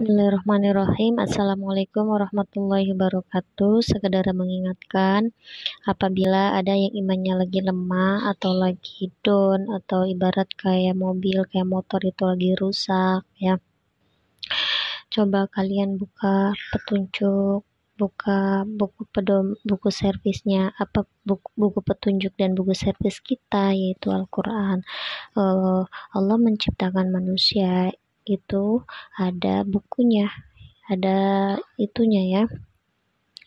Bismillahirrahmanirrahim. Assalamualaikum warahmatullahi wabarakatuh. Sekedar mengingatkan, apabila ada yang imannya lagi lemah atau lagi down atau ibarat kayak mobil, kayak motor itu lagi rusak, ya. Coba kalian buka petunjuk, buka buku pedom, buku servisnya, apa buku, buku petunjuk dan buku servis kita yaitu Al-Qur'an. Uh, Allah menciptakan manusia itu ada bukunya, ada itunya ya.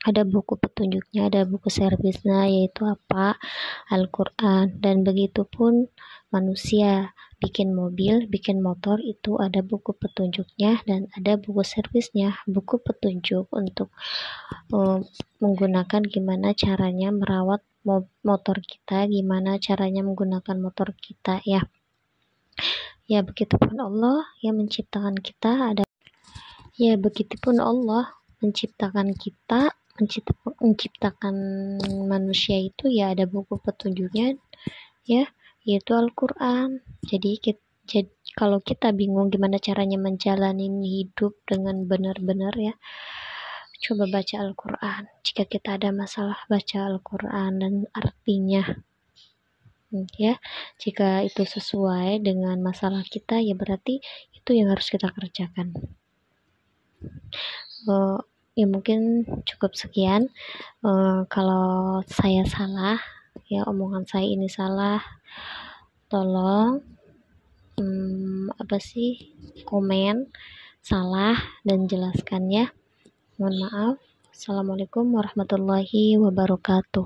Ada buku petunjuknya, ada buku servisnya yaitu apa? Al-Qur'an dan begitu pun manusia bikin mobil, bikin motor itu ada buku petunjuknya dan ada buku servisnya, buku petunjuk untuk um, menggunakan gimana caranya merawat motor kita, gimana caranya menggunakan motor kita ya. Ya begitupun Allah yang menciptakan kita ada Ya begitupun Allah menciptakan kita menciptakan, menciptakan manusia itu ya ada buku petunjuknya ya yaitu Al-Qur'an. Jadi kita jadi kalau kita bingung gimana caranya menjalani hidup dengan benar-benar ya coba baca Al-Qur'an. Jika kita ada masalah baca Al-Qur'an dan artinya Hmm, ya jika itu sesuai dengan masalah kita ya berarti itu yang harus kita kerjakan uh, ya mungkin cukup sekian uh, kalau saya salah ya omongan saya ini salah tolong um, apa sih komen salah dan jelaskan ya mohon maaf assalamualaikum warahmatullahi wabarakatuh